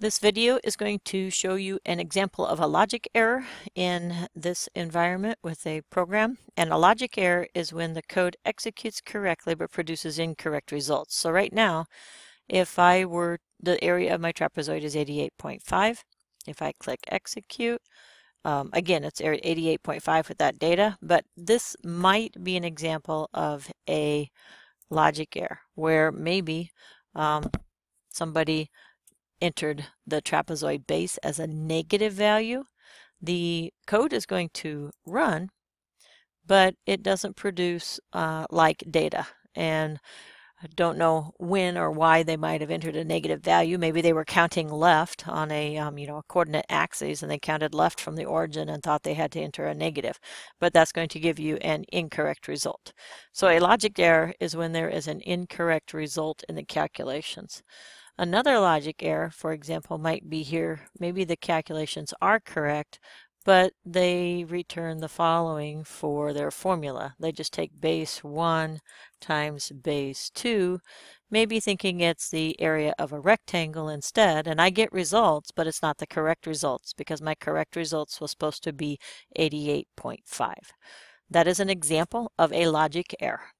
This video is going to show you an example of a logic error in this environment with a program. And a logic error is when the code executes correctly but produces incorrect results. So right now, if I were, the area of my trapezoid is 88.5. If I click execute, um, again, it's 88.5 with that data, but this might be an example of a logic error where maybe um, somebody entered the trapezoid base as a negative value, the code is going to run, but it doesn't produce uh, like data. And I don't know when or why they might have entered a negative value. Maybe they were counting left on a, um, you know, a coordinate axis and they counted left from the origin and thought they had to enter a negative. But that's going to give you an incorrect result. So a logic error is when there is an incorrect result in the calculations. Another logic error, for example, might be here. Maybe the calculations are correct, but they return the following for their formula. They just take base 1 times base 2, maybe thinking it's the area of a rectangle instead, and I get results, but it's not the correct results because my correct results was supposed to be 88.5. That is an example of a logic error.